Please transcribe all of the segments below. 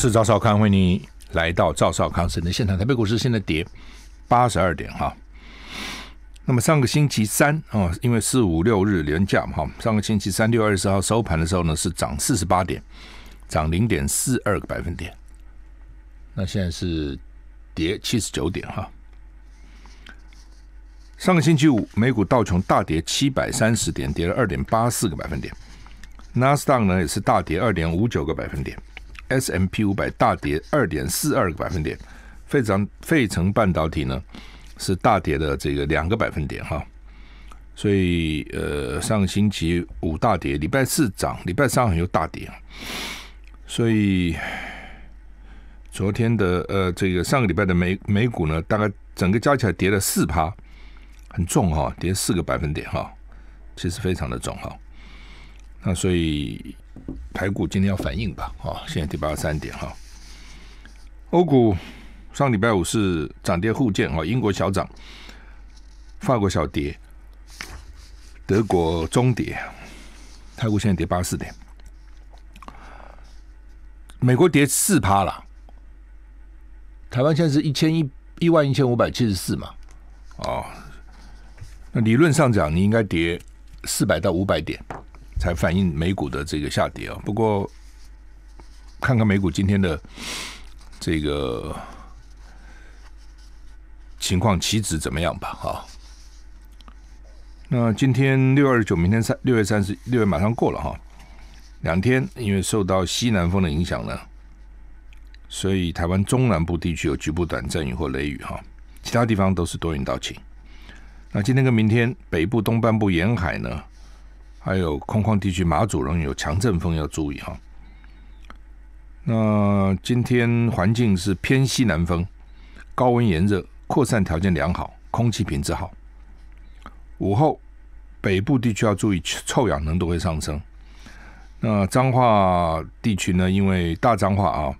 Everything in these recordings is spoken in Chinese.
是赵少康迎你来到赵少康生的现场。台北股市现在跌八十二点哈。那么上个星期三啊，因为四五六日连假嘛哈，上个星期三六二十号收盘的时候呢，是涨四十八点，涨零点四二个百分点。那现在是跌七十九点哈。上个星期五美股道琼大跌七百三十点，跌了二点八四个百分点。纳斯达呢也是大跌二点五九个百分点。S M P 五百大跌二点四二个百分点，费城费城半导体呢是大跌的这个两个百分点哈，所以呃上个星期五大跌，礼拜四涨，礼拜三又大跌所以昨天的呃这个上个礼拜的美美股呢，大概整个加起来跌了四趴，很重哈，跌四个百分点哈，其实非常的重哈，那所以。台股今天要反应吧？啊，现在跌八十三点哈。欧股上礼拜五是涨跌互见啊，英国小涨，法国小跌，德国中跌，泰国现在跌八十四点，美国跌四趴了。台湾现在是一千一一万一千五百七十四嘛，哦，那理论上讲，你应该跌四百到五百点。才反映美股的这个下跌啊！不过看看美股今天的这个情况，起止怎么样吧？哈。那今天六二九，明天三六月三十，六月马上过了哈。两天，因为受到西南风的影响呢，所以台湾中南部地区有局部短阵雨或雷雨哈，其他地方都是多云到晴。那今天跟明天，北部东半部沿海呢？还有空旷地区，马祖容易有强阵风，要注意哈。那今天环境是偏西南风，高温炎热，扩散条件良好，空气品质好。午后北部地区要注意臭氧浓度会上升。那彰化地区呢？因为大彰化啊，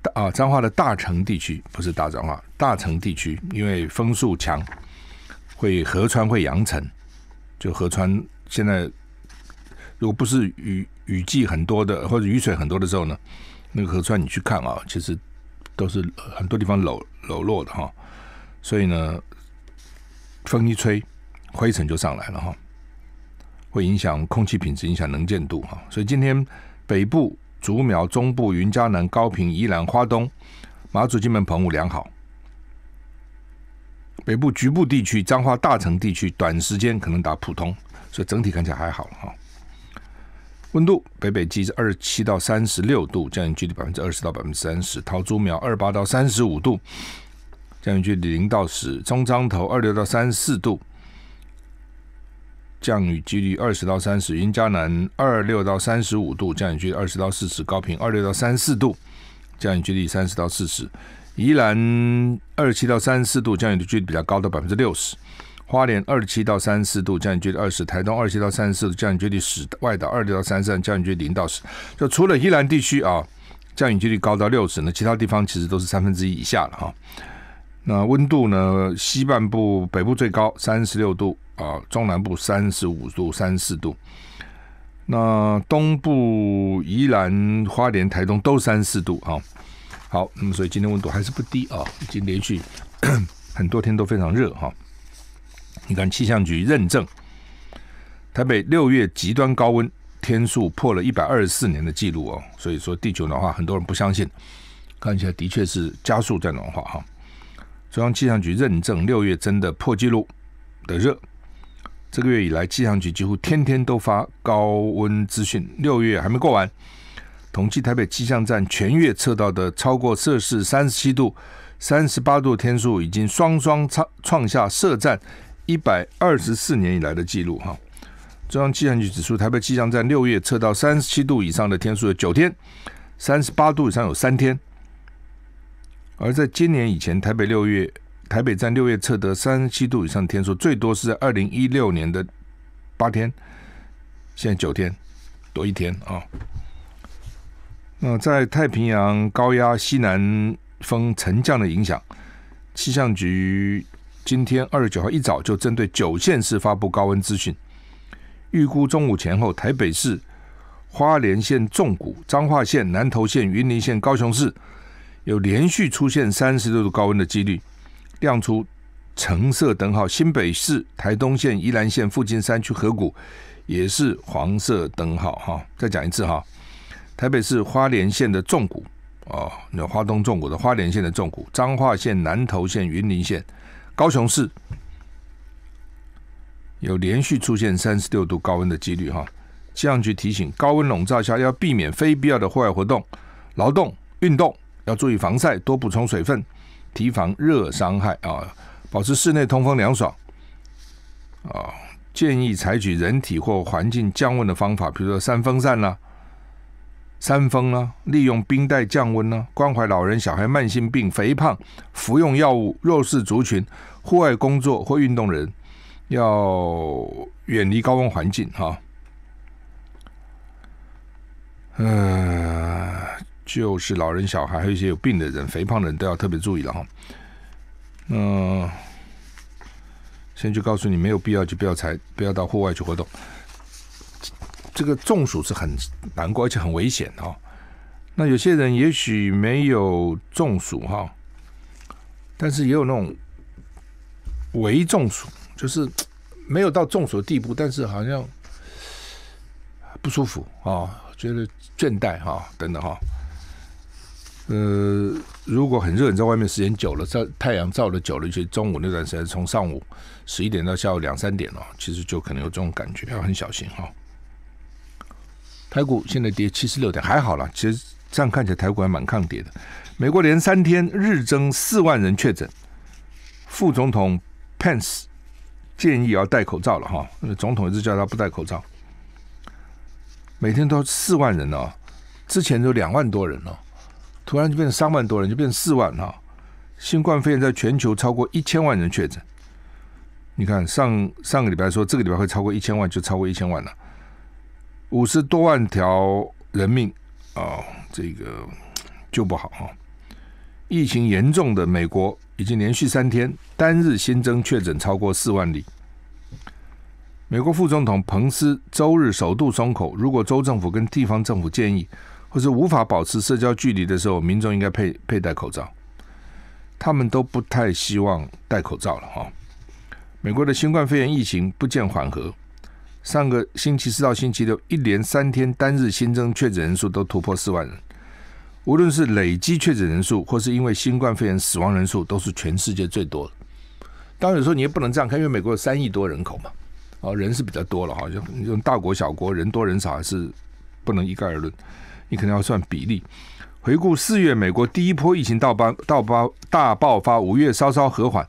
大啊彰化的大城地区不是大彰化，大城地区因为风速强，会河川会扬尘，就河川。现在如果不是雨雨季很多的，或者雨水很多的时候呢，那个河川你去看啊，其实都是很多地方裸裸露的哈，所以呢，风一吹，灰尘就上来了哈，会影响空气品质，影响能见度哈。所以今天北部竹苗、中部云嘉南、高平、宜兰、花东、马祖、金门、澎湖良好，北部局部地区彰化大城地区短时间可能打普通。所以整体看起来还好哈。温度：北北基是二十七到三十六度，降雨距离百分之二十到百分之三十；桃竹苗二八到三十五度，降雨距离零到十；中彰头二六到三十四度，降雨几率二十到三十；云嘉南二六到三十五度，降雨距离二十到四十；高平二六到三十四度，降雨距离三十到四十；宜兰二七到三十四度，降雨的距离比较高，的百分之六十。花莲二十七到三十四度，降雨距离二十；台东二十七到三十四度，降雨距离十；外岛二十六到三十三，降雨距离零到十。就除了宜兰地区啊，降雨几率高到六十呢，其他地方其实都是三分之一以下了哈。那温度呢？西半部北部最高三十六度啊，中南部三十五度、三十四度。那东部宜兰花莲、台东都三四度啊。好，那么所以今天温度还是不低啊，已经连续 很多天都非常热哈。你看气象局认证，台北六月极端高温天数破了一百二十四年的记录哦。所以说地球暖化，很多人不相信，看起来的确是加速在暖化哈。中央气象局认证，六月真的破纪录的热。这个月以来，气象局几乎天天都发高温资讯。六月还没过完，统计台北气象站全月测到的超过摄氏三十七度、三十八度天数，已经双双创创下设站。一百二十四年以来的记录哈，中央气象局指出，台北气象站六月测到三十七度以上的天数有九天，三十八度以上有三天。而在今年以前，台北六月台北站六月测得三十七度以上天数最多是在二零一六年的八天，现在九天多一天啊。那在太平洋高压西南风沉降的影响，气象局。今天二十九号一早就针对九县市发布高温资讯，预估中午前后，台北市、花莲县重谷、彰化县南投县、云林县、高雄市有连续出现三十六度高温的几率，亮出橙色灯号；新北市、台东县、宜兰县附近山区河谷也是黄色灯号。哈，再讲一次哈，台北市花莲县的重谷哦，那花东重谷的花莲县的重谷、彰化县南投县、云林县。高雄市有连续出现三十六度高温的几率哈，气象局提醒：高温笼罩下，要避免非必要的户外活动、劳动、运动，要注意防晒，多补充水分，提防热伤害啊！保持室内通风凉爽啊！建议采取人体或环境降温的方法，比如说扇风扇啦。三风啊，利用冰袋降温呢。关怀老人、小孩、慢性病、肥胖，服用药物、弱势族群、户外工作或运动人，要远离高温环境哈。呃，就是老人、小孩，还有一些有病的人、肥胖的人都要特别注意了哈。嗯，先去告诉你，没有必要就不要才不要到户外去活动。这个中暑是很难过，而且很危险哦。那有些人也许没有中暑哈，但是也有那种微中暑，就是没有到中暑的地步，但是好像不舒服啊，觉得倦怠哈，等等哈。呃，如果很热，你在外面时间久了，在太阳照的久了，其中午那段时间，从上午十一点到下午两三点哦，其实就可能有这种感觉，要很小心哈。台股现在跌七十六点，还好了。其实这样看起来，台股还蛮抗跌的。美国连三天日增四万人确诊，副总统 Pence 建议要戴口罩了哈，总统一直叫他不戴口罩。每天都四万人哦，之前都两万多人哦，突然就变成三万多人，就变成四万哈。新冠肺炎在全球超过一千万人确诊。你看上上个礼拜说这个礼拜会超过一千万，就超过一千万了。五十多万条人命啊，这个就不好哈。疫情严重的美国已经连续三天单日新增确诊超过四万例。美国副总统彭斯周日首度松口：如果州政府跟地方政府建议，或者无法保持社交距离的时候，民众应该佩佩戴口罩。他们都不太希望戴口罩了哈。美国的新冠肺炎疫情不见缓和。上个星期四到星期六，一连三天单日新增确诊人数都突破四万人。无论是累积确诊人数，或是因为新冠肺炎死亡人数，都是全世界最多的。当然，有时候你也不能这样看，因为美国有三亿多人口嘛，啊，人是比较多了哈。就用大国小国，人多人少还是不能一概而论。你可能要算比例。回顾四月，美国第一波疫情到爆到爆大爆发，五月稍稍和缓，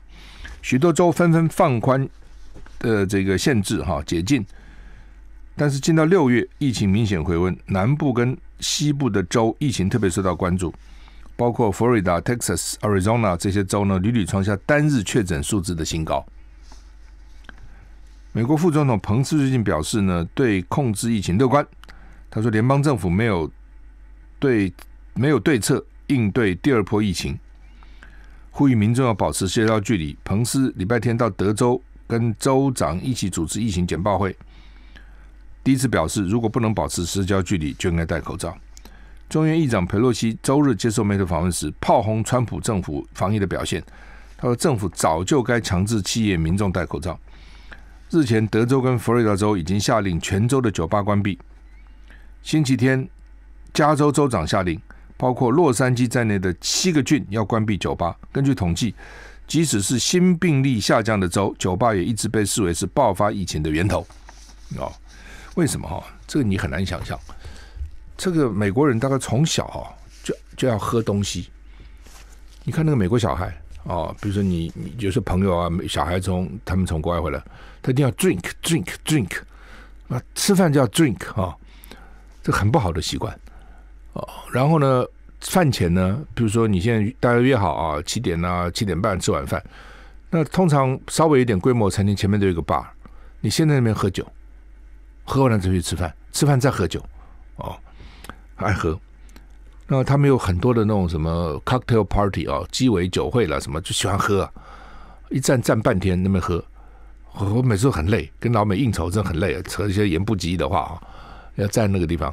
许多州纷纷放宽的这个限制哈，解禁。但是，进到六月，疫情明显回温，南部跟西部的州疫情特别受到关注，包括佛罗里达、Texas、Arizona 这些州呢，屡屡创下单日确诊数字的新高。美国副总统彭斯最近表示呢，对控制疫情乐观。他说，联邦政府没有对没有对策应对第二波疫情，呼吁民众要保持社交距离。彭斯礼拜天到德州跟州长一起主持疫情简报会。第一次表示，如果不能保持社交距离，就应该戴口罩。中院议长佩洛西周日接受媒体访问时，炮轰川普政府防疫的表现。他说，政府早就该强制企业、民众戴口罩。日前，德州跟佛罗里达州已经下令全州的酒吧关闭。星期天，加州州长下令，包括洛杉矶在内的七个郡要关闭酒吧。根据统计，即使是新病例下降的州，酒吧也一直被视为是爆发疫情的源头。哦。为什么哈？这个你很难想象。这个美国人大概从小哈就就要喝东西。你看那个美国小孩啊，比如说你有些朋友啊，小孩从他们从国外回来，他一定要 drink drink drink。啊，吃饭就要 drink 啊，这很不好的习惯。哦，然后呢，饭前呢，比如说你现在大家约好啊，七点啊，七点半吃晚饭。那通常稍微有点规模餐厅前面都有个 bar，你先在那边喝酒。喝完了再去吃饭，吃饭再喝酒，哦，爱喝。那他们有很多的那种什么 cocktail party 哦，鸡尾酒会了什么，就喜欢喝。一站站半天，那么喝，我每次都很累。跟老美应酬真的很累，扯一些言不及的话，啊，要站那个地方，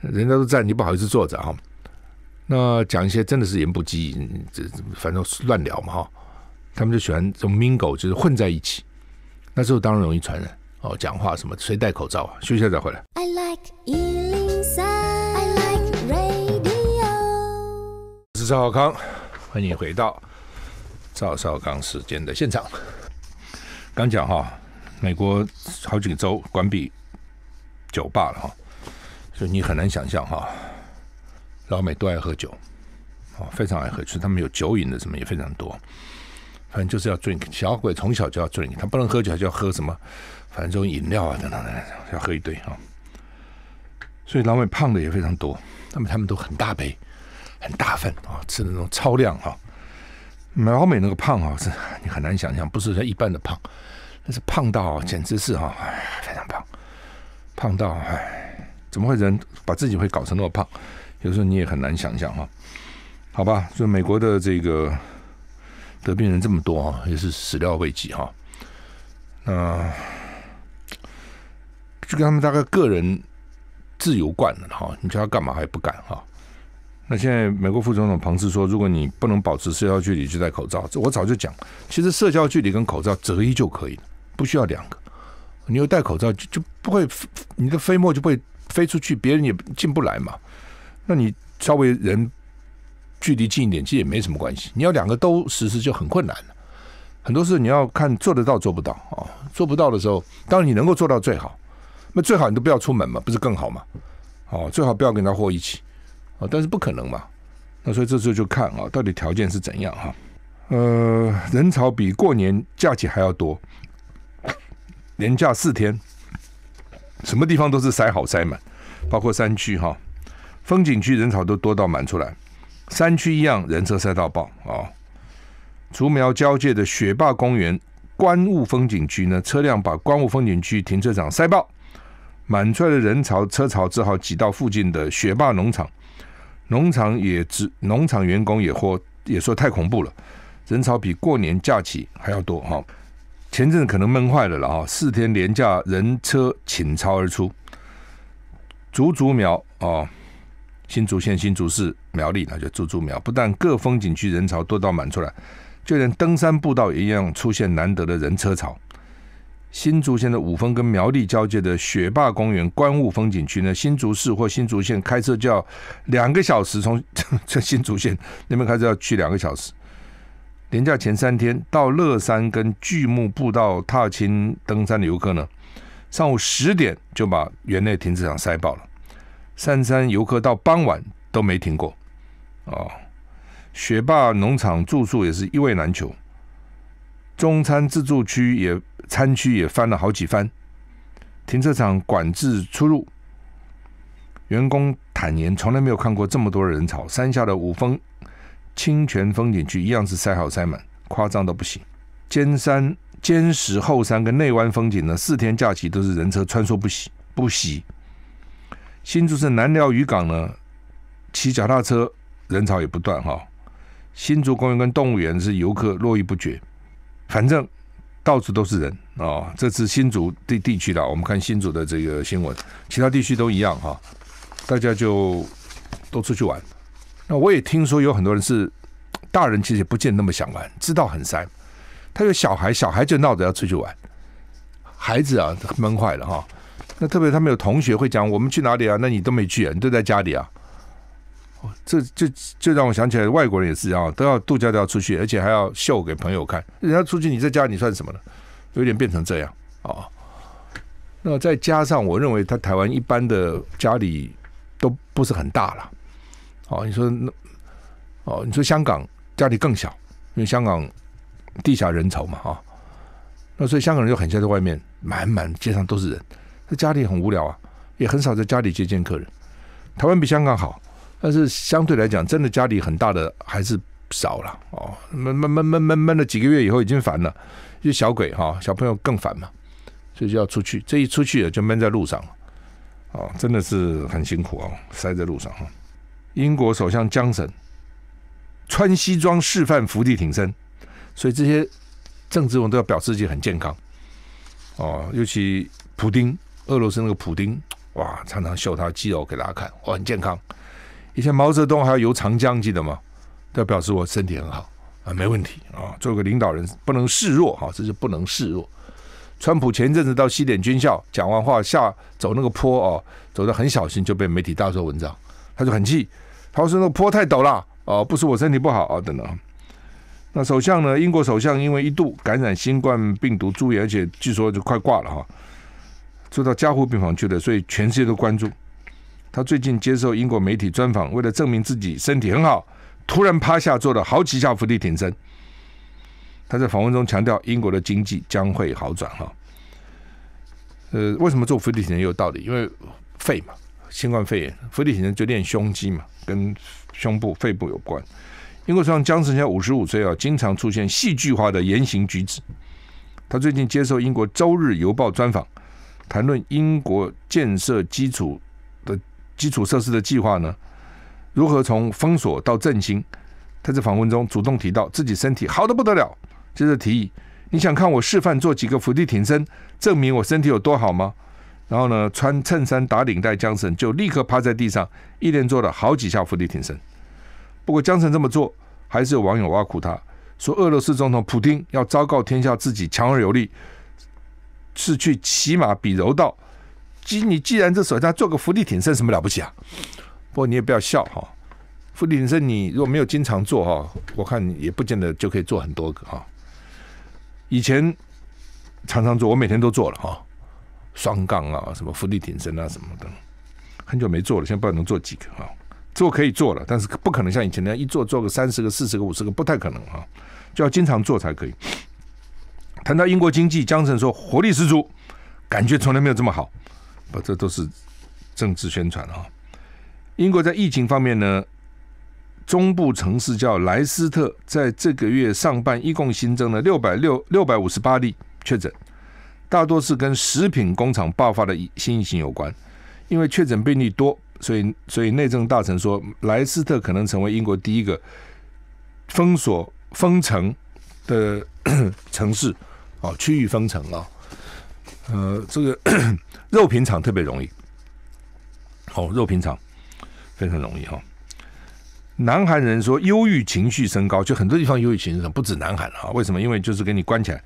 人家都站，你不好意思坐着哈。那讲一些真的是言不及，这反正乱聊嘛哈。他们就喜欢这种 mingle，就是混在一起。那时候当然容易传染。哦，讲话什么？谁戴口罩啊？休息下再回来。I like 103，I like radio 我是赵少康，欢迎回到赵少康时间的现场。刚讲哈，美国好几个州关闭酒吧了哈，所以你很难想象哈，老美都爱喝酒，哦，非常爱喝，其实他们有酒瘾的什么也非常多，反正就是要 drink，小鬼从小就要 drink，他不能喝酒他就要喝什么。反正这种饮料啊等等等等，要喝一堆啊。所以老美胖的也非常多，那么他们都很大杯、很大份啊，吃的那种超量哈。美欧美那个胖啊，是你很难想象，不是说一般的胖，那是胖到简直是哈，非常胖，胖到哎，怎么会人把自己会搞成那么胖？有时候你也很难想象哈。好吧，所以美国的这个得病人这么多啊，也是始料未及哈。那。就跟他们大概个人自由惯了哈，你叫他干嘛还不干哈？那现在美国副总统彭斯说，如果你不能保持社交距离，就戴口罩。我早就讲，其实社交距离跟口罩择一就可以了，不需要两个。你有戴口罩，就就不会你的飞沫就不会飞出去，别人也进不来嘛。那你稍微人距离近一点，其实也没什么关系。你要两个都实施就很困难了。很多事你要看做得到做不到啊，做不到的时候，当然你能够做到最好。那最好你都不要出门嘛，不是更好嘛？哦，最好不要跟他混一起哦，但是不可能嘛。那所以这时候就看啊，到底条件是怎样哈？呃，人潮比过年假期还要多，连假四天，什么地方都是塞好塞满，包括山区哈，风景区人潮都多到满出来，山区一样人车塞到爆啊！竹苗交界的雪霸公园、观雾风景区呢，车辆把观雾风景区停车场塞爆。满出来的人潮车潮，只好挤到附近的雪霸农场。农场也只农场员工也或也说太恐怖了，人潮比过年假期还要多哈。前阵子可能闷坏了了哈，四天连假人车倾巢而出，竹竹苗哦，新竹县新竹市苗栗那就竹竹苗，不但各风景区人潮多到满出来，就连登山步道一样出现难得的人车潮。新竹县的五峰跟苗栗交界的雪霸公园观雾风景区呢，新竹市或新竹县开车就要两个小时，从这 新竹县那边开车要去两个小时。年假前三天到乐山跟巨木步道踏青登山的游客呢，上午十点就把园内停车场塞爆了，上山游客到傍晚都没停过。哦，雪霸农场住宿也是一位难求。中餐自助区也餐区也翻了好几番，停车场管制出入，员工坦言从来没有看过这么多人潮。山下的五峰清泉风景区一样是塞好塞满，夸张到不行。尖山、尖石后山跟内湾风景呢，四天假期都是人车穿梭不息不息。新竹市南寮渔港呢，骑脚踏车人潮也不断哈。新竹公园跟动物园是游客络绎不绝。反正到处都是人啊！这次新竹地地区的，我们看新竹的这个新闻，其他地区都一样哈。大家就都出去玩。那我也听说有很多人是大人，其实不见那么想玩，知道很塞。他有小孩，小孩就闹着要出去玩。孩子啊，闷坏了哈。那特别他们有同学会讲，我们去哪里啊？那你都没去，啊，你都在家里啊。这、这、就让我想起来，外国人也是啊，都要度假，都要出去，而且还要秀给朋友看。人家出去，你在家，你算什么呢？有点变成这样啊。那再加上，我认为，他台湾一般的家里都不是很大了。哦，你说那，哦，你说香港家里更小，因为香港地下人稠嘛，哈。那所以香港人就很像在外面，满满街上都是人，在家里很无聊啊，也很少在家里接见客人。台湾比香港好。但是相对来讲，真的家里很大的还是少了哦。闷闷闷闷闷闷了几个月以后，已经烦了。因为小鬼哈，小朋友更烦嘛，所以就要出去。这一出去了，就闷在路上哦，真的是很辛苦哦，塞在路上哈。英国首相江省穿西装示范伏地挺身，所以这些政治人都要表示自己很健康。哦，尤其普丁，俄罗斯那个普丁，哇，常常秀他肌肉给大家看，我很健康。以前毛泽东还要游长江，记得吗？要表示我身体很好啊，没问题啊。做个领导人不能示弱啊，这是不能示弱。川普前阵子到西点军校讲完话，下走那个坡啊，走的很小心，就被媒体大做文章。他就很气，他说那个坡太陡了，哦，不是我身体不好啊，等等。那首相呢？英国首相因为一度感染新冠病毒住院，而且据说就快挂了哈，住到加护病房去了，所以全世界都关注。他最近接受英国媒体专访，为了证明自己身体很好，突然趴下做了好几下伏地挺身。他在访问中强调，英国的经济将会好转。哈，呃，为什么做伏地挺身有道理？因为肺嘛，新冠肺炎，伏地挺身就练胸肌嘛，跟胸部、肺部有关。英国首相江 o h 五十五岁啊，经常出现戏剧化的言行举止。他最近接受英国《周日邮报》专访，谈论英国建设基础。基础设施的计划呢？如何从封锁到振兴？他在访问中主动提到自己身体好的不得了，接着提议：“你想看我示范做几个伏地挺身，证明我身体有多好吗？”然后呢，穿衬衫打领带，江晨就立刻趴在地上，一连做了好几下伏地挺身。不过江晨这么做，还是有网友挖苦他，说俄罗斯总统普京要昭告天下自己强而有力，是去骑马比柔道。即你既然这手下做个福地挺身什么了不起啊？不过你也不要笑哈，福地挺身你如果没有经常做哈，我看也不见得就可以做很多个哈。以前常常做，我每天都做了哈，双杠啊，什么福地挺身啊什么的，很久没做了，现在不知道能做几个哈。做可以做了，但是不可能像以前那样一做做个三十个、四十个、五十个，不太可能哈，就要经常做才可以。谈到英国经济，江城说活力十足，感觉从来没有这么好。这都是政治宣传啊！英国在疫情方面呢，中部城市叫莱斯特，在这个月上半一共新增了六百六六百五十八例确诊，大多是跟食品工厂爆发的新疫情有关。因为确诊病例多，所以所以内政大臣说，莱斯特可能成为英国第一个封锁封城的 城市啊，区域封城啊，呃，这个。肉品厂特别容易，哦，肉品厂非常容易哈。南韩人说忧郁情绪升高，就很多地方忧郁情绪高，不止南韩啊。为什么？因为就是给你关起来，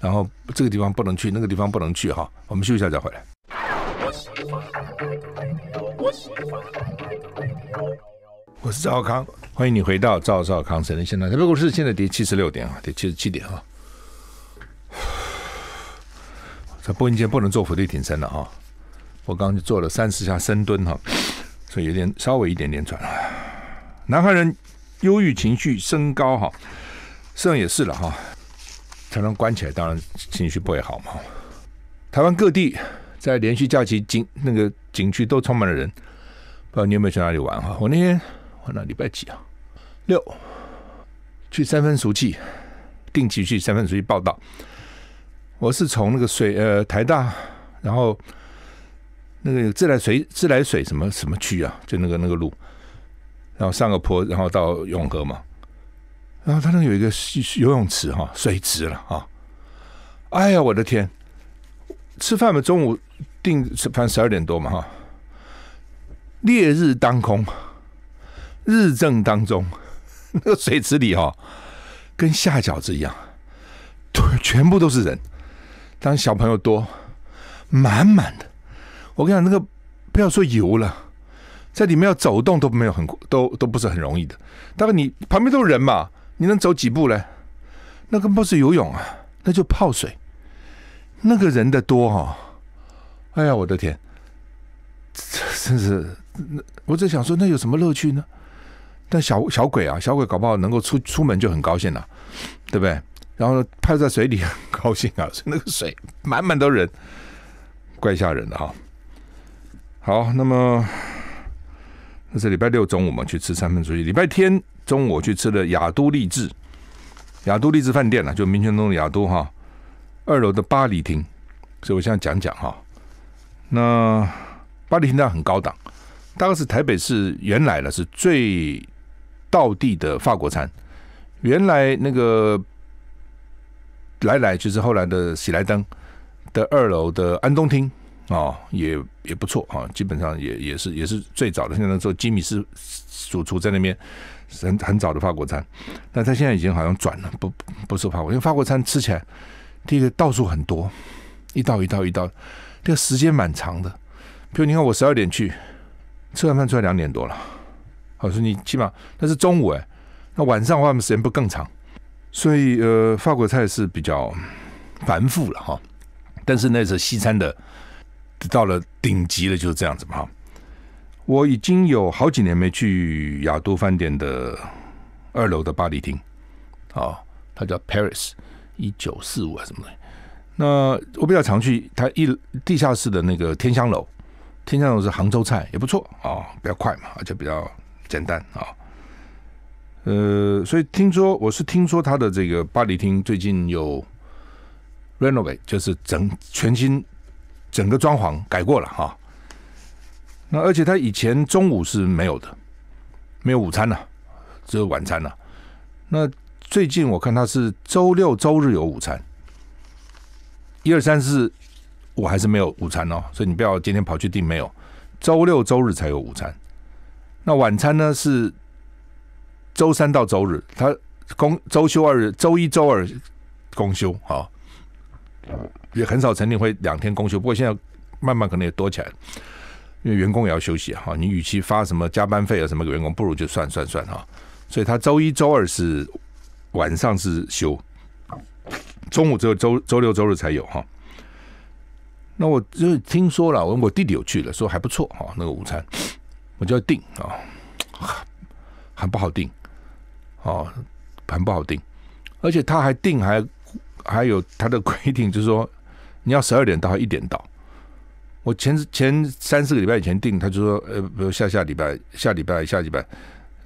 然后这个地方不能去，那个地方不能去哈。我们休息一下再回来。我是赵康，欢迎你回到赵赵康神人现场。如果是现在跌七十六点啊，跌七十七点啊。在步行街不能做腹肌挺身了哈，我刚刚就做了三十下深蹲哈，所以有点稍微一点点喘了。南韩人忧郁情绪升高哈，事实上也是了哈，才能关起来，当然情绪不会好嘛。台湾各地在连续假期景那个景区都充满了人，不知道你有没有去哪里玩哈？我那天我那礼拜几啊？六去三分熟记定期去三分熟记报道。我是从那个水呃台大，然后那个自来水自来水什么什么区啊，就那个那个路，然后上个坡，然后到永和嘛，然后他那有一个游泳池哈，水池了啊，哎呀我的天，吃饭嘛中午定吃饭十二点多嘛哈，烈日当空，日正当中，那个水池里哈，跟下饺子一样，对，全部都是人。当小朋友多，满满的，我跟你讲，那个不要说游了，在里面要走动都没有很都都不是很容易的。大概你旁边都是人嘛，你能走几步嘞？那个不是游泳啊，那就泡水。那个人的多哈，哎呀，我的天，这真是……我在想说，那有什么乐趣呢？但小小鬼啊，小鬼搞不好能够出出门就很高兴了，对不对？然后拍在水里，很高兴啊！所 以那个水满满都人，怪吓人的哈。好，那么那是礼拜六中午嘛，去吃三份出去。礼拜天中午我去吃了雅都丽致，雅都丽致饭店啊，就明权东的雅都哈，二楼的巴黎厅。所以我现在讲讲哈，那巴黎厅那很高档，大概是台北市原来呢是最道地的法国餐，原来那个。来来，就是后来的喜来登的二楼的安东厅啊，也也不错啊，基本上也也是也是最早的。那时候吉米是主厨在那边，很很早的法国餐。那他现在已经好像转了，不不是法国，因为法国餐吃起来，第一个道数很多，一道一道一道，这个时间蛮长的。比如你看，我十二点去吃完饭出来两点多了，我说你起码那是中午哎，那晚上的话时间不更长。所以呃，法国菜是比较繁复了哈，但是那是西餐的到了顶级了就是这样子嘛哈。我已经有好几年没去雅都饭店的二楼的巴黎厅，啊，它叫 Paris 一九四五啊什么东西。那我比较常去它一地下室的那个天香楼，天香楼是杭州菜也不错啊，比较快嘛，而且比较简单啊。呃，所以听说我是听说他的这个巴黎厅最近有 r e n o v a t e 就是整全新整个装潢改过了哈。那而且他以前中午是没有的，没有午餐呐，只有晚餐呐。那最近我看他是周六周日有午餐，一二三四我还是没有午餐哦，所以你不要今天跑去订没有，周六周日才有午餐。那晚餐呢是？周三到周日，他公周休二日，周一周二公休啊，也很少曾经会两天公休。不过现在慢慢可能也多起来，因为员工也要休息啊。你与其发什么加班费啊什么给员工，不如就算算算哈。所以他周一周二是晚上是休，中午只有周周六周日才有哈。那我就听说了，我我弟弟有去了，说还不错哈，那个午餐，我就要订啊，很 不好订。哦，盘不好定，而且他还定还还有他的规定，就是说你要十二点到一点到。我前前三四个礼拜以前定，他就说呃，比如下下礼拜、下礼拜、下礼拜，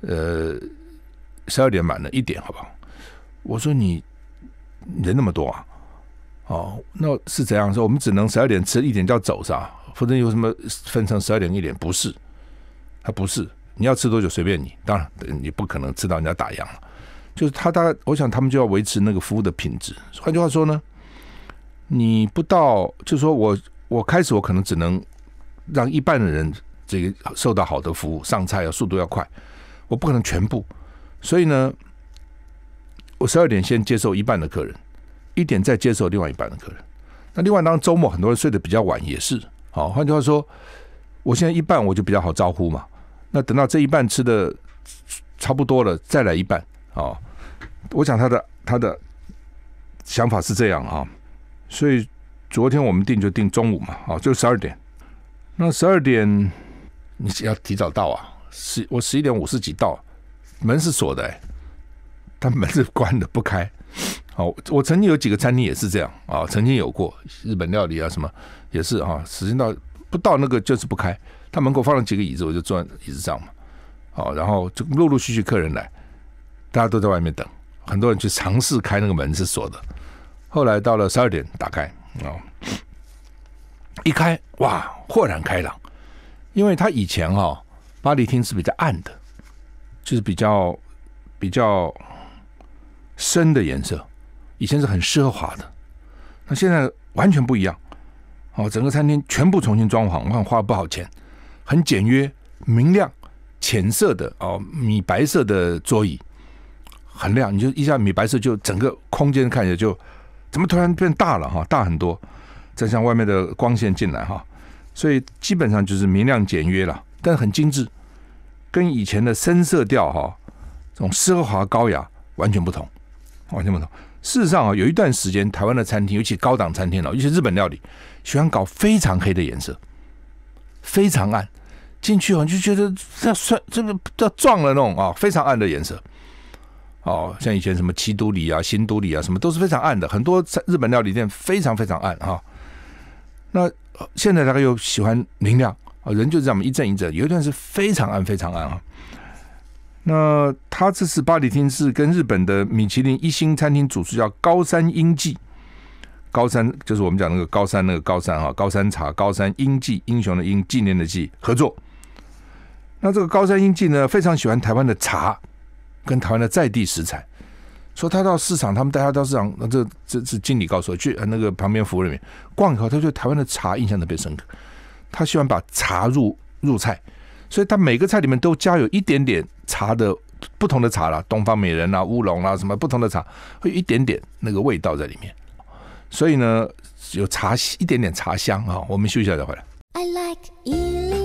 呃，十二点满了一点好不好？我说你人那么多啊，哦，那是怎样说？我们只能十二点吃，一点就要走是吧？否则有什么分成十二点一点？不是，他不是。你要吃多久随便你，当然你不可能吃到人家打烊了。就是他，他我想他们就要维持那个服务的品质。换句话说呢，你不到就说我我开始我可能只能让一半的人这个受到好的服务，上菜要速度要快，我不可能全部。所以呢，我十二点先接受一半的客人，一点再接受另外一半的客人。那另外当周末很多人睡得比较晚也是，好换句话说，我现在一半我就比较好招呼嘛。那等到这一半吃的差不多了，再来一半啊！我想他的他的想法是这样啊，所以昨天我们定就定中午嘛，啊，就十二点。那十二点你只要提早到啊，十我十一点五十几到，门是锁的，哎，但门是关的不开。好，我曾经有几个餐厅也是这样啊，曾经有过日本料理啊什么也是啊，时间到不到那个就是不开。他门口放了几个椅子，我就坐在椅子上嘛。好，然后就陆陆续续客人来，大家都在外面等，很多人去尝试开那个门是锁的。后来到了十二点，打开啊，一开哇，豁然开朗。因为他以前哈，巴黎厅是比较暗的，就是比较比较深的颜色，以前是很奢华的，那现在完全不一样。哦，整个餐厅全部重新装潢，我看花了不少钱。很简约、明亮、浅色的哦，米白色的桌椅很亮，你就一下米白色就整个空间看起来就怎么突然变大了哈，大很多。再像外面的光线进来哈，所以基本上就是明亮简约了，但很精致，跟以前的深色调哈，这种奢华高雅完全不同，完全不同。事实上啊，有一段时间台湾的餐厅，尤其高档餐厅了，尤其日本料理喜欢搞非常黑的颜色。非常暗，进去我就觉得这摔，这个要撞了那种啊！非常暗的颜色，哦，像以前什么七都里啊、新都里啊，什么都是非常暗的，很多日本料理店非常非常暗啊。那现在大概又喜欢明亮啊，人就是这样一阵一阵。有一段是非常暗，非常暗啊。那他这次巴黎厅是跟日本的米其林一星餐厅主厨叫高山英纪。高山就是我们讲那个高山那个高山啊，高山茶，高山英记英雄的英纪念的记合作。那这个高山英记呢，非常喜欢台湾的茶跟台湾的在地食材。说他到市场，他们带他到市场，那这这是经理告诉我去那个旁边服务人员逛一逛，他对台湾的茶印象特别深刻。他喜欢把茶入入菜，所以他每个菜里面都加有一点点茶的不同的茶啦，东方美人啊乌龙啦什么不同的茶，会有一点点那个味道在里面。所以呢，有茶一点点茶香啊，我们休息一下再回来。I like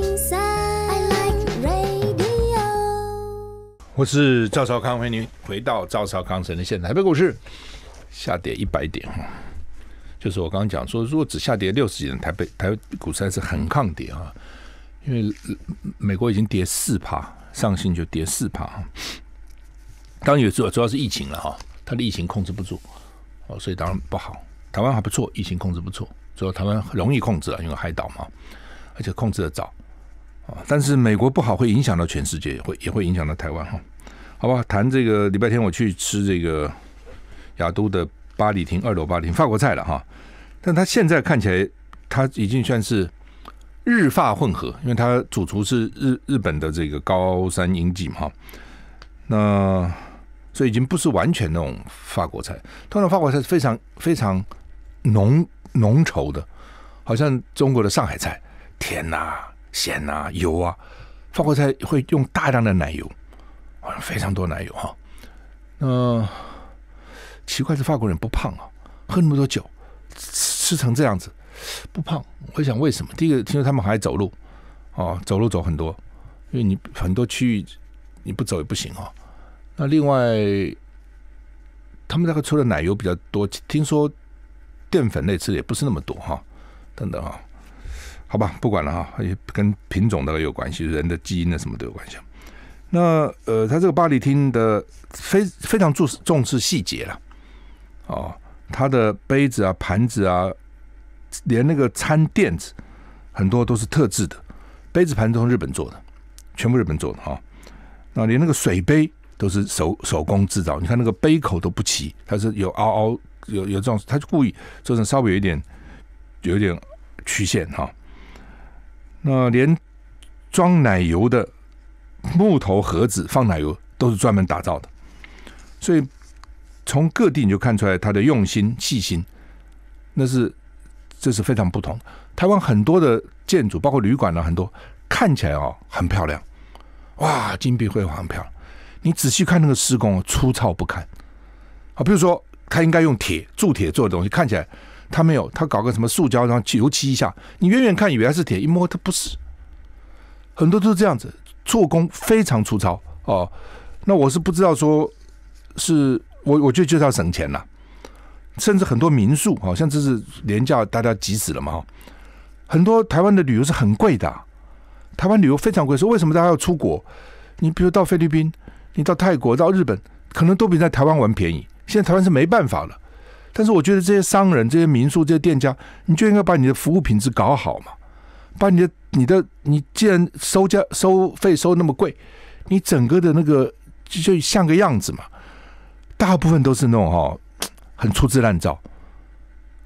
我是赵少康，欢迎回到赵少康主的《现在台北股市下跌一百点哈，就是我刚刚讲说，如果只下跌六十点，台北台北股市还是很抗跌啊，因为美国已经跌四趴，上行就跌四趴当然有做，主要是疫情了哈，它的疫情控制不住哦，所以当然不好。台湾还不错，疫情控制不错，所以台湾容易控制了，因为海岛嘛，而且控制的早啊。但是美国不好，会影响到全世界，会也会影响到台湾哈。好吧，谈这个礼拜天我去吃这个雅都的巴黎厅二楼巴黎厅法国菜了哈。但他现在看起来，他已经算是日法混合，因为他主厨是日日本的这个高山英记嘛。那所以已经不是完全那种法国菜，通常法国菜是非常非常。浓浓稠的，好像中国的上海菜，甜呐、咸呐、油啊。法国菜会用大量的奶油，啊，非常多奶油哈。那奇怪是法国人不胖啊，喝那么多酒，吃成这样子不胖。我想为什么？第一个，听说他们还走路哦，走路走很多，因为你很多区域你不走也不行哦。那另外，他们那个出的奶油比较多，听说。淀粉类吃的也不是那么多哈，等等哈，好吧，不管了哈，也跟品种大概有关系，人的基因啊什么都有关系。那呃，他这个巴黎厅的非非常重重视细节了，哦，他的杯子啊、盘子啊，连那个餐垫子很多都是特制的，杯子盘都是日本做的，全部日本做的哈。那连那个水杯都是手手工制造，你看那个杯口都不齐，它是有凹凹。有有这种，他就故意做成稍微有一点，有点曲线哈。那连装奶油的木头盒子放奶油都是专门打造的，所以从各地你就看出来他的用心细心，那是这是非常不同。台湾很多的建筑，包括旅馆呢，很多看起来哦很漂亮，哇，金碧辉煌很漂亮。你仔细看那个施工，粗糙不堪。好，比如说。他应该用铁铸铁做的东西，看起来他没有，他搞个什么塑胶，然后油漆一下，你远远看以为是铁，一摸它不是，很多都是这样子，做工非常粗糙哦。那我是不知道说是我，我觉得就是要省钱了。甚至很多民宿，好像这是廉价，大家急死了嘛。很多台湾的旅游是很贵的，台湾旅游非常贵，说为什么大家要出国？你比如到菲律宾，你到泰国，到日本，可能都比在台湾玩便宜。现在台湾是没办法了，但是我觉得这些商人、这些民宿、这些店家，你就应该把你的服务品质搞好嘛。把你的、你的、你，既然收价、收费收那么贵，你整个的那个就像个样子嘛。大部分都是那种哈，很粗制滥造，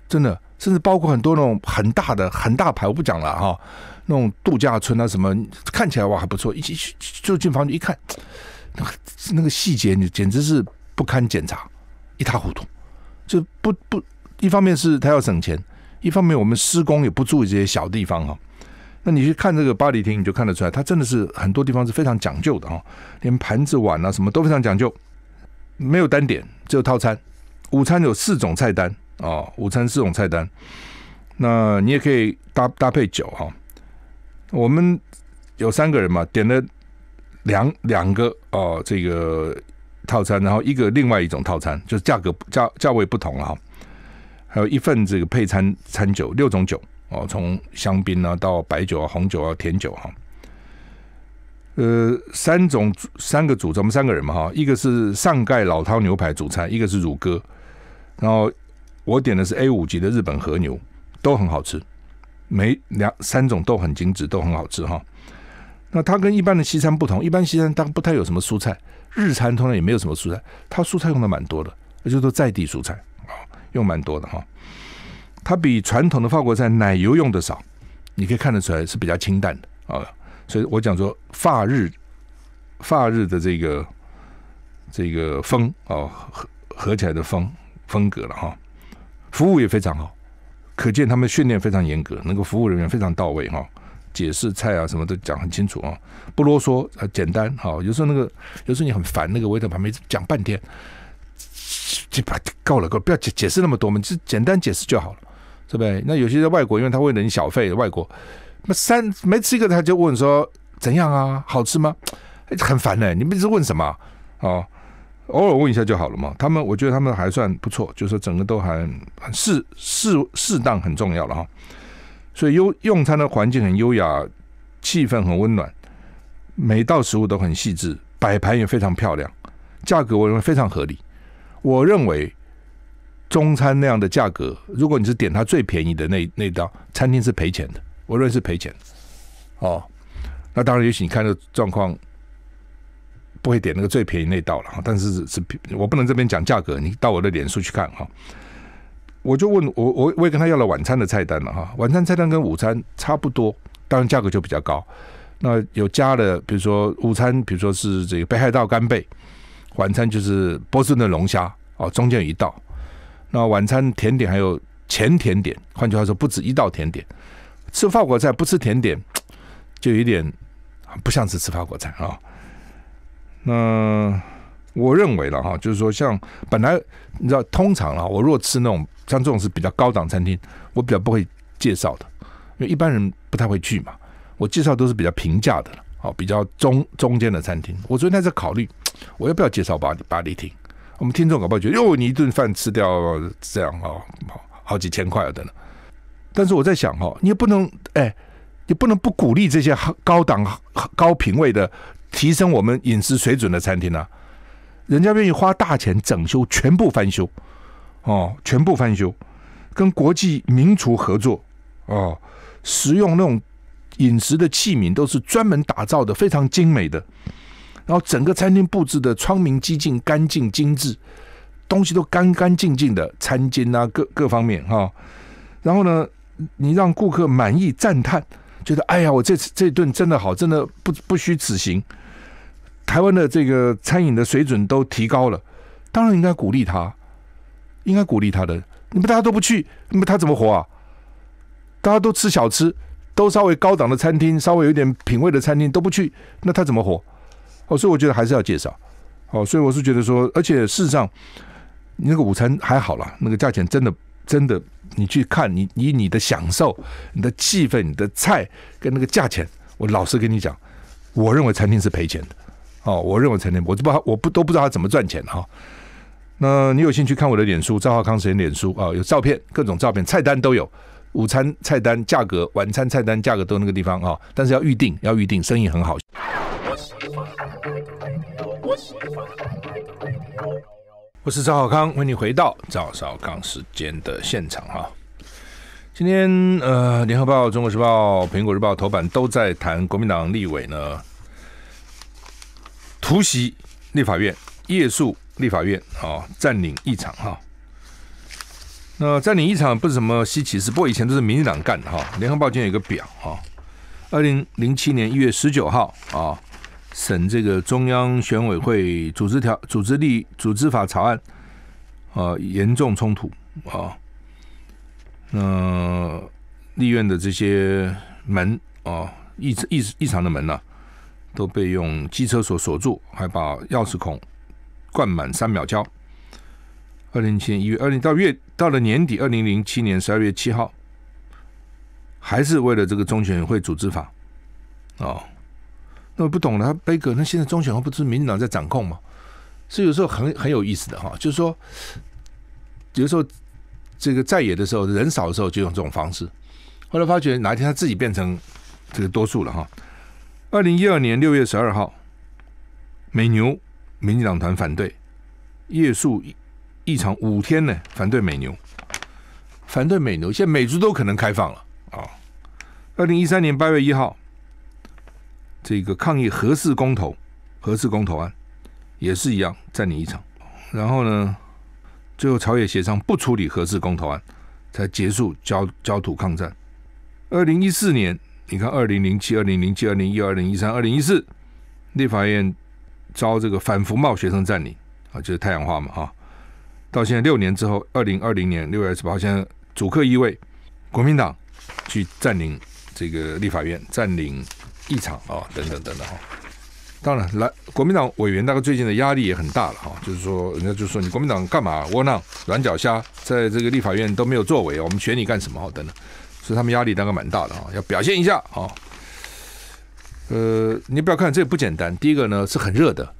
真的，甚至包括很多那种很大的、很大牌，我不讲了哈。那种度假村啊，什么看起来哇还不错，一进去就进房间一看，那个那个细节你简直是不堪检查。一塌糊涂，这不不一方面是他要省钱，一方面我们施工也不注意这些小地方哈。那你去看这个巴黎厅，你就看得出来，它真的是很多地方是非常讲究的哈，连盘子碗啊什么都非常讲究。没有单点，只有套餐。午餐有四种菜单啊，午餐四种菜单，那你也可以搭搭配酒哈。我们有三个人嘛，点了两两个哦，这个。套餐，然后一个另外一种套餐，就是价格价价位不同了哈，还有一份这个配餐餐酒，六种酒哦，从香槟呢到白酒啊、红酒啊、甜酒哈，呃，三种三个组，咱我们三个人嘛哈，一个是上盖老汤牛排主餐，一个是乳鸽，然后我点的是 A 五级的日本和牛，都很好吃，每两三种都很精致，都很好吃哈。那它跟一般的西餐不同，一般西餐它不太有什么蔬菜。日餐通常也没有什么蔬菜，它蔬菜用的蛮多的，也就是说在地蔬菜啊用蛮多的哈。它比传统的法国菜奶油用的少，你可以看得出来是比较清淡的啊。所以我讲说法日法日的这个这个风啊合合起来的风风格了哈。服务也非常好，可见他们训练非常严格，能够服务人员非常到位哈。解释菜啊，什么都讲很清楚啊，不啰嗦很简单哈。有时候那个，有时候你很烦，那个 waiter 讲半天，就把够了够，不要解解释那么多嘛，就简单解释就好了，是呗？那有些在外国，因为他为了你小费，外国那三没吃一个，他就问说怎样啊，好吃吗？很烦呢。你们是问什么啊？偶尔问一下就好了嘛。他们我觉得他们还算不错，就是整个都还适适适当很重要了哈。所以优用餐的环境很优雅，气氛很温暖，每道食物都很细致，摆盘也非常漂亮，价格我认为非常合理。我认为中餐那样的价格，如果你是点它最便宜的那那道，餐厅是赔钱的，我认为是赔钱。哦，那当然，也许你看的状况不会点那个最便宜那道了但是是，我不能这边讲价格，你到我的脸书去看哈。我就问我我我也跟他要了晚餐的菜单了哈，晚餐菜单跟午餐差不多，当然价格就比较高。那有加了，比如说午餐，比如说是这个北海道干贝，晚餐就是波士顿龙虾哦，中间有一道。那晚餐甜点还有前甜点，换句话说不止一道甜点。吃法国菜不吃甜点，就有点不像是吃法国菜啊。那。我认为了哈，就是说，像本来你知道，通常啊，我如果吃那种像这种是比较高档餐厅，我比较不会介绍的，因为一般人不太会去嘛。我介绍都是比较平价的了，好比较中中间的餐厅。我昨天在考虑，我要不要介绍巴黎巴黎厅？我们听众搞不好觉得，哟，你一顿饭吃掉这样哦，好几千块的呢。但是我在想哈，你也不能哎，你不能不鼓励这些高档高品位的提升我们饮食水准的餐厅呢。人家愿意花大钱整修，全部翻修，哦，全部翻修，跟国际名厨合作，哦，食用那种饮食的器皿都是专门打造的，非常精美的。然后整个餐厅布置的窗明几净，干净精致，东西都干干净净的，餐巾啊各各方面哈。然后呢，你让顾客满意赞叹，觉得哎呀，我这次这顿真的好，真的不不虚此行。台湾的这个餐饮的水准都提高了，当然应该鼓励他，应该鼓励他的。你们大家都不去，那么他怎么活啊？大家都吃小吃，都稍微高档的餐厅，稍微有点品味的餐厅都不去，那他怎么活？哦，所以我觉得还是要介绍。哦，所以我是觉得说，而且事实上，你那个午餐还好了，那个价钱真的真的，你去看，你以你的享受、你的气氛、你的菜跟那个价钱，我老实跟你讲，我认为餐厅是赔钱的。哦，我认为陈廉博，我不我不都不知道他怎么赚钱哈、那你有兴趣看我的脸书赵浩康时间脸书啊、哦，有照片，各种照片，菜单都有，午餐菜单、价格、晚餐菜单、价格都那个地方啊、但是要预定，要预定，生意很好。我是赵浩康，欢迎回到赵少康时间的现场哈。今天呃，联合报、中国时报、苹果日报头版都在谈国民党立委呢。突袭立法院，夜宿立法院，啊，占领一场哈。那占领一场不是什么稀奇事，不过以前都是民进党干的哈。联合报今天有个表哈，二零零七年一月十九号啊，审这个中央选委会组织条、组织立、组织法草案，啊，严重冲突啊。那立院的这些门啊，异异异常的门呢？都被用机车锁锁住，还把钥匙孔灌满三秒胶。二零零七年一月，二零到月到了年底，二零零七年十二月七号，还是为了这个中选会组织法，哦，那我不懂了。他背格，那现在中选会不是民进党在掌控吗？所以有时候很很有意思的哈，就是说，有时候这个在野的时候人少的时候就用这种方式，后来发觉哪一天他自己变成这个多数了哈。二零一二年六月十二号，美牛民进党团反对，夜宿一一场五天呢，反对美牛，反对美牛，现在美猪都可能开放了啊。二零一三年八月一号，这个抗议核四公投，核四公投案也是一样占领一场，然后呢，最后朝野协商不处理核四公投案，才结束焦焦土抗战。二零一四年。你看，二零零七、二零零七、二零一二、零一三、二零一四，立法院遭这个反服贸学生占领啊，就是太阳花嘛啊。到现在六年之后，二零二零年六月十八，现在主客一位，国民党去占领这个立法院，占领议场啊，等等等等哈。当然，来国民党委员大概最近的压力也很大了哈，就是说，人家就说你国民党干嘛？窝囊、软脚虾，在这个立法院都没有作为，我们选你干什么？好，等等。所以他们压力大概蛮大的啊，要表现一下啊。呃，你不要看这不简单。第一个呢是很热的，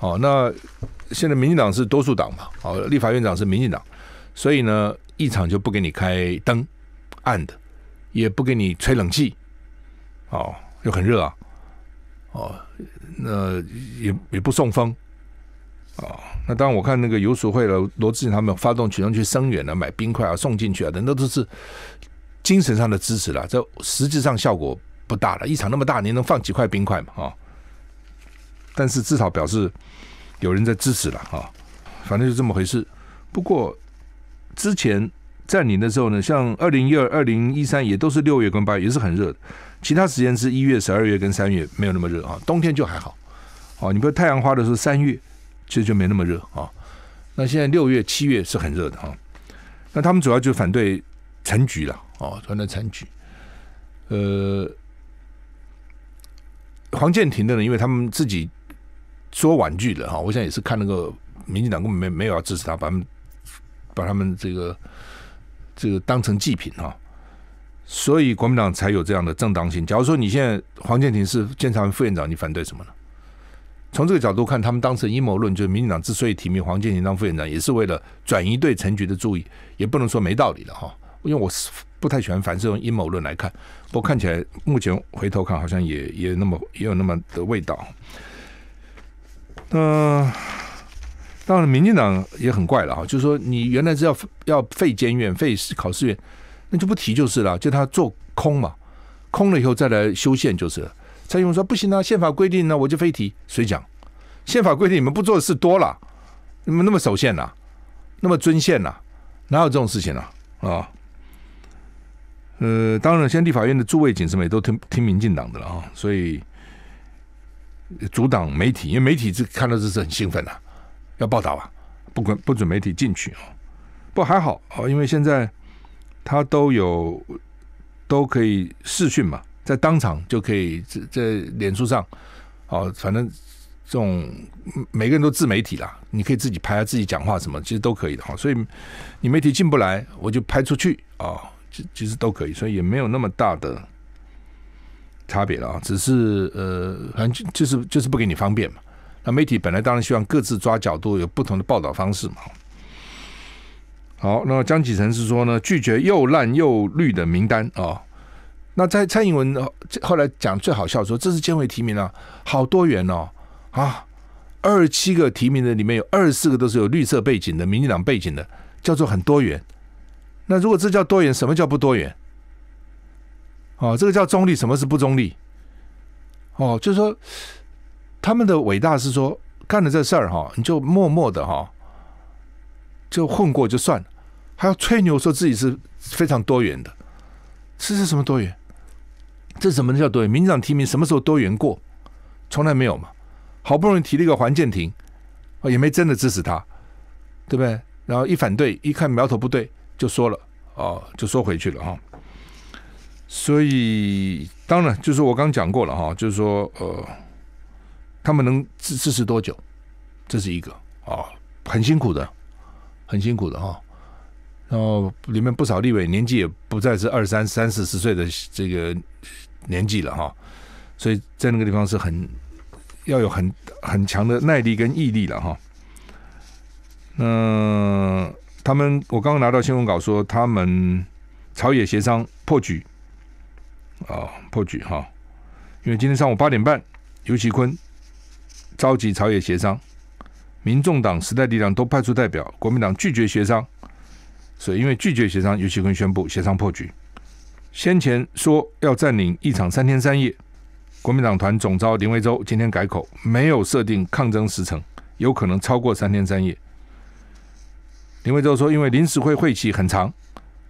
哦，那现在民进党是多数党嘛，哦，立法院长是民进党，所以呢，一场就不给你开灯暗的，也不给你吹冷气，哦，又很热啊，哦，那也也不送风，哦，那当然我看那个游说会了，罗志祥他们发动群众去声援呢，买冰块啊，送进去啊，等，那都是。精神上的支持了，这实际上效果不大了。一场那么大，你能放几块冰块嘛？啊，但是至少表示有人在支持了啊，反正就这么回事。不过之前占领的时候呢，像二零一二、二零一三也都是六月跟八月也是很热的，其他时间是一月、十二月跟三月没有那么热啊，冬天就还好。哦，你不太阳花的时候三月其实就没那么热啊。那现在六月、七月是很热的哈。那他们主要就反对陈局了。哦，团的残局。呃，黄建庭的人，因为他们自己说婉拒了哈。我现在也是看那个民进党根本没没有要支持他，把他们把他们这个这个当成祭品哈。所以国民党才有这样的正当性。假如说你现在黄建庭是监察院副院长，你反对什么呢？从这个角度看，他们当成阴谋论，就是民进党之所以提名黄建庭当副院长，也是为了转移对陈局的注意，也不能说没道理了哈。因为我是不太喜欢凡事用阴谋论来看，不过看起来目前回头看好像也也那么也有那么的味道。嗯，当然，民进党也很怪了啊，就是说你原来是要要废监院、废考试院，那就不提就是了，就他做空嘛，空了以后再来修宪就是了。蔡英文说不行啊，宪法规定呢，我就非提，谁讲？宪法规定你们不做的事多了，你们那么守宪呐，那么尊宪呐，哪有这种事情呢？啊！呃，当然，现在立法院的诸位警士们也都听听民进党的了啊，所以阻挡媒体，因为媒体是看到这是很兴奋的，要报道啊，不管不准媒体进去啊，不还好啊，因为现在他都有都可以视讯嘛，在当场就可以在在脸书上哦，反正这种每个人都自媒体啦，你可以自己拍自己讲话什么，其实都可以的哈，所以你媒体进不来，我就拍出去啊。其实都可以，所以也没有那么大的差别了啊。只是呃，反正就是就是不给你方便嘛。那媒体本来当然希望各自抓角度，有不同的报道方式嘛。好，那江启臣是说呢，拒绝又烂又绿的名单哦。那在蔡英文后来讲最好笑说，这是建委提名了，好多元哦啊，二十七个提名的里面有二十四个都是有绿色背景的，民进党背景的，叫做很多元。那如果这叫多元，什么叫不多元？哦，这个叫中立，什么是不中立？哦，就是说他们的伟大是说干了这事儿哈，你就默默的哈，就混过就算了，还要吹牛说自己是非常多元的，这是什么多元？这什么叫多元？名长提名什么时候多元过？从来没有嘛！好不容易提了一个黄建庭，哦，也没真的支持他，对不对？然后一反对，一看苗头不对。就说了，哦，就说回去了哈。所以当然就是我刚讲过了哈，就是说呃，他们能支支持多久，这是一个啊，很辛苦的，很辛苦的哈。然后里面不少立委年纪也不再是二三三四十岁的这个年纪了哈，所以在那个地方是很要有很很强的耐力跟毅力了哈。那。他们，我刚刚拿到新闻稿说，他们朝野协商破局啊，破局哈。因为今天上午八点半，尤其坤召集朝野协商，民众党、时代力量都派出代表，国民党拒绝协商，所以因为拒绝协商，尤其坤宣布协商破局。先前说要占领一场三天三夜，国民党团总召林维洲今天改口，没有设定抗争时程，有可能超过三天三夜。林维洲说：“因为临时会会期很长，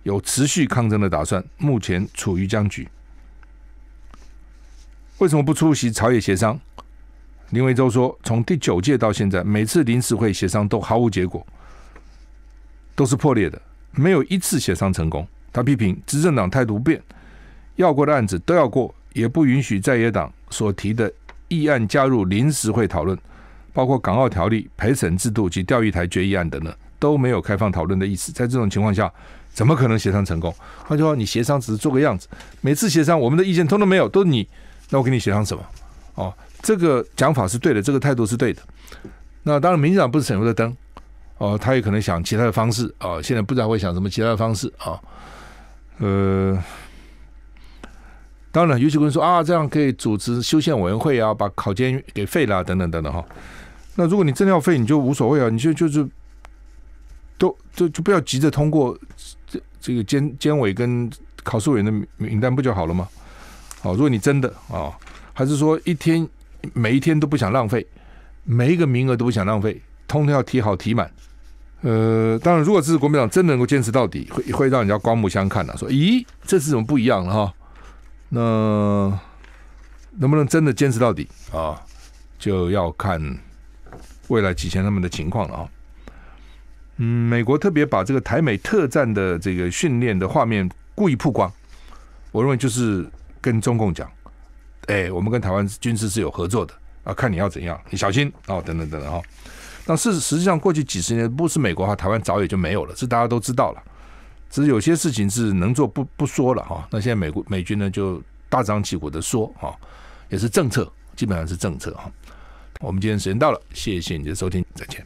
有持续抗争的打算，目前处于僵局。为什么不出席朝野协商？”林维洲说：“从第九届到现在，每次临时会协商都毫无结果，都是破裂的，没有一次协商成功。”他批评执政党态度变，要过的案子都要过，也不允许在野党所提的议案加入临时会讨论，包括《港澳条例》、陪审制度及钓鱼台决议案等等。都没有开放讨论的意思，在这种情况下，怎么可能协商成功？他说：“你协商只是做个样子，每次协商我们的意见通都没有，都是你。那我跟你协商什么？哦，这个讲法是对的，这个态度是对的。那当然，民进党不是省油的灯哦，他也可能想其他的方式啊。现在不知道会想什么其他的方式啊。呃，当然，有些人说啊，这样可以组织修宪委员会啊，把考监给废了等等等等哈。那如果你真的要废，你就无所谓啊，你就就是。”都就就不要急着通过这这个监监委跟考试委员的名单不就好了吗？好，如果你真的啊，还是说一天每一天都不想浪费，每一个名额都不想浪费，通通要提好提满。呃，当然，如果这是国民党真能够坚持到底，会会让人家刮目相看的，说咦，这是怎么不一样了哈？那能不能真的坚持到底啊？就要看未来几天他们的情况了啊。嗯，美国特别把这个台美特战的这个训练的画面故意曝光，我认为就是跟中共讲，哎，我们跟台湾军事是有合作的，啊，看你要怎样，你小心哦，等等等等哈。但是实际上过去几十年，不是美国哈，台湾早也就没有了，这大家都知道了。只是有些事情是能做不不说了哈。那现在美国美军呢就大张旗鼓的说哈，也是政策，基本上是政策哈。我们今天时间到了，谢谢你的收听，再见。